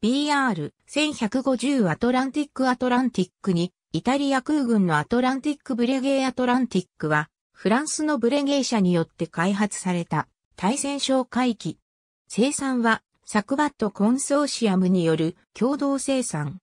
BR1150 アトランティックアトランティックに、イタリア空軍のアトランティックブレゲーアトランティックは、フランスのブレゲー社によって開発された対戦哨戒機。生産はサクバットコンソーシアムによる共同生産。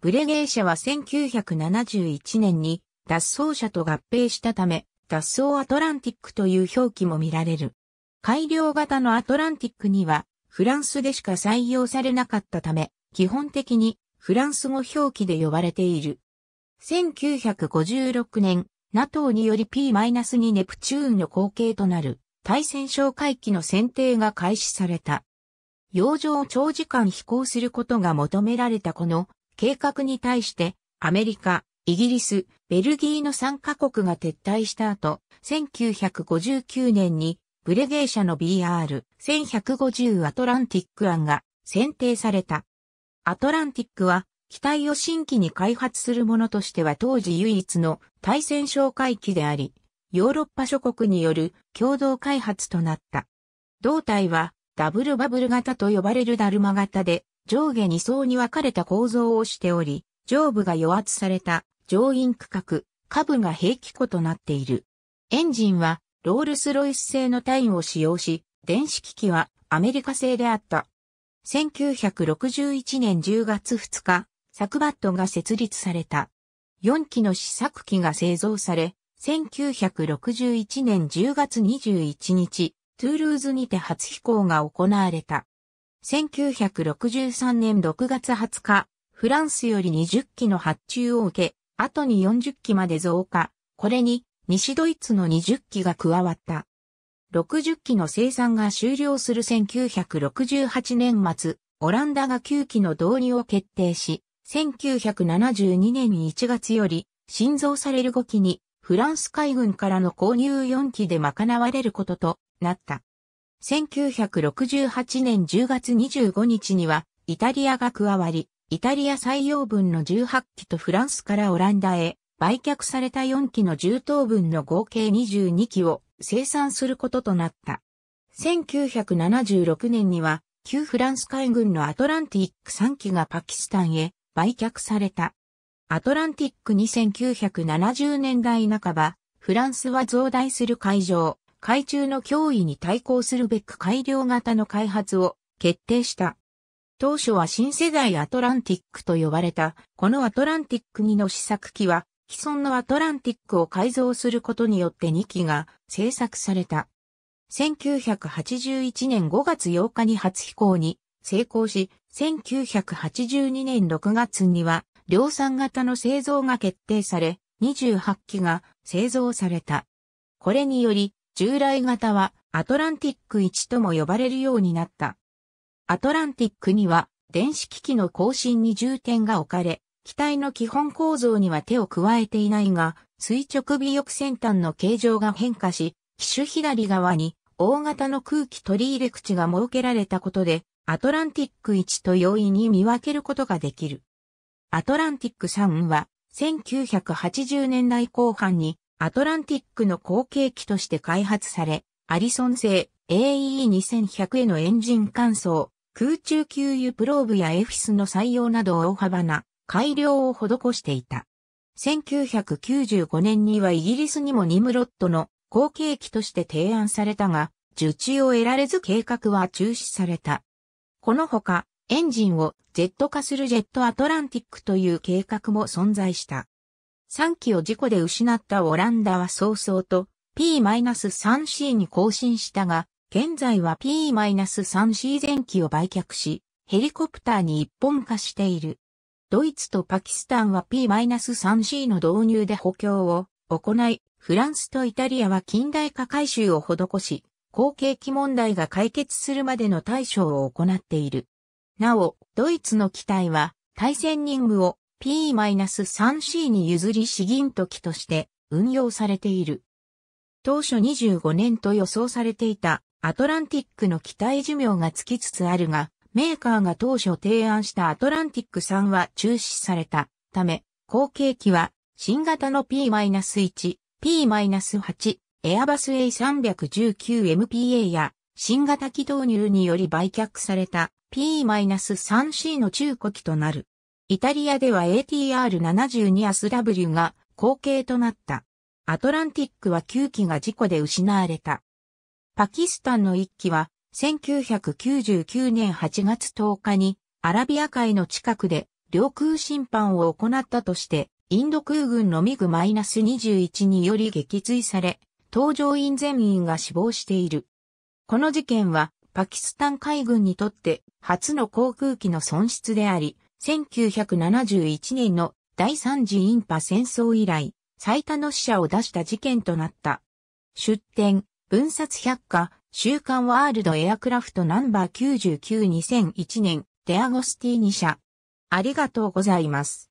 ブレゲー社は1971年に脱走者と合併したため、脱走アトランティックという表記も見られる。改良型のアトランティックにはフランスでしか採用されなかったため、基本的にフランス語表記で呼ばれている。1956年、NATO により P-2 ネプチューンの後継となる対戦哨戒機の選定が開始された。洋上を長時間飛行することが求められたこの計画に対してアメリカ、イギリス、ベルギーの3カ国が撤退した後、1959年にブレゲー社の BR1150 アトランティック案が選定された。アトランティックは機体を新規に開発するものとしては当時唯一の対戦哨戒機であり、ヨーロッパ諸国による共同開発となった。胴体はダブルバブル型と呼ばれるダルマ型で上下2層に分かれた構造をしており、上部が与圧された上院区画、下部が平気庫となっている。エンジンはロールスロイス製のタインを使用し、電子機器はアメリカ製であった。1961年10月2日、サクバットが設立された。4機の試作機が製造され、1961年10月21日、トゥールーズにて初飛行が行われた。1963年6月20日、フランスより20機の発注を受け、後に40機まで増加。これに西ドイツの20機が加わった。60機の生産が終了する1968年末、オランダが9機の導入を決定し、1972年1月より、新造される5機に、フランス海軍からの購入4機で賄われることとなった。1968年10月25日には、イタリアが加わり、イタリア採用分の18機とフランスからオランダへ売却された4機の重等分の合計22機を生産することとなった。1976年には、旧フランス海軍のアトランティック3機がパキスタンへ売却された。アトランティック2970年代半ば、フランスは増大する海上、海中の脅威に対抗するべく改良型の開発を決定した。当初は新世代アトランティックと呼ばれた、このアトランティック2の試作機は既存のアトランティックを改造することによって2機が製作された。1981年5月8日に初飛行に成功し、1982年6月には量産型の製造が決定され、28機が製造された。これにより、従来型はアトランティック1とも呼ばれるようになった。アトランティックには電子機器の更新に重点が置かれ、機体の基本構造には手を加えていないが、垂直尾翼先端の形状が変化し、機種左側に大型の空気取り入れ口が設けられたことで、アトランティック1と容易に見分けることができる。アトランティック3は、1980年代後半にアトランティックの後継機として開発され、アリソン製 AEE2100 へのエンジン換装、空中給油プローブやエフィスの採用など大幅な改良を施していた。1995年にはイギリスにもニムロットの後継機として提案されたが、受注を得られず計画は中止された。このほか、エンジンをジェット化するジェットアトランティックという計画も存在した。3機を事故で失ったオランダは早々と P-3C に更新したが、現在は P-3C 前機を売却し、ヘリコプターに一本化している。ドイツとパキスタンは P-3C の導入で補強を行い、フランスとイタリアは近代化改修を施し、後継機問題が解決するまでの対処を行っている。なお、ドイツの機体は、対戦任務を P-3C に譲り資金時として運用されている。当初25年と予想されていたアトランティックの機体寿命がつきつつあるが、メーカーが当初提案したアトランティック3は中止されたため、後継機は新型の P-1、P-8、エアバス A319MPA や新型機導入により売却された P-3C の中古機となる。イタリアでは ATR72 s W が後継となった。アトランティックは9機が事故で失われた。パキスタンの1機は1999年8月10日にアラビア海の近くで領空侵犯を行ったとして、インド空軍のミグ -21 により撃墜され、搭乗員全員が死亡している。この事件は、パキスタン海軍にとって初の航空機の損失であり、1971年の第3次インパ戦争以来、最多の死者を出した事件となった。出展、文冊百科、週刊ワールドエアクラフトナンバー99 2001年、デアゴスティーニ社。ありがとうございます。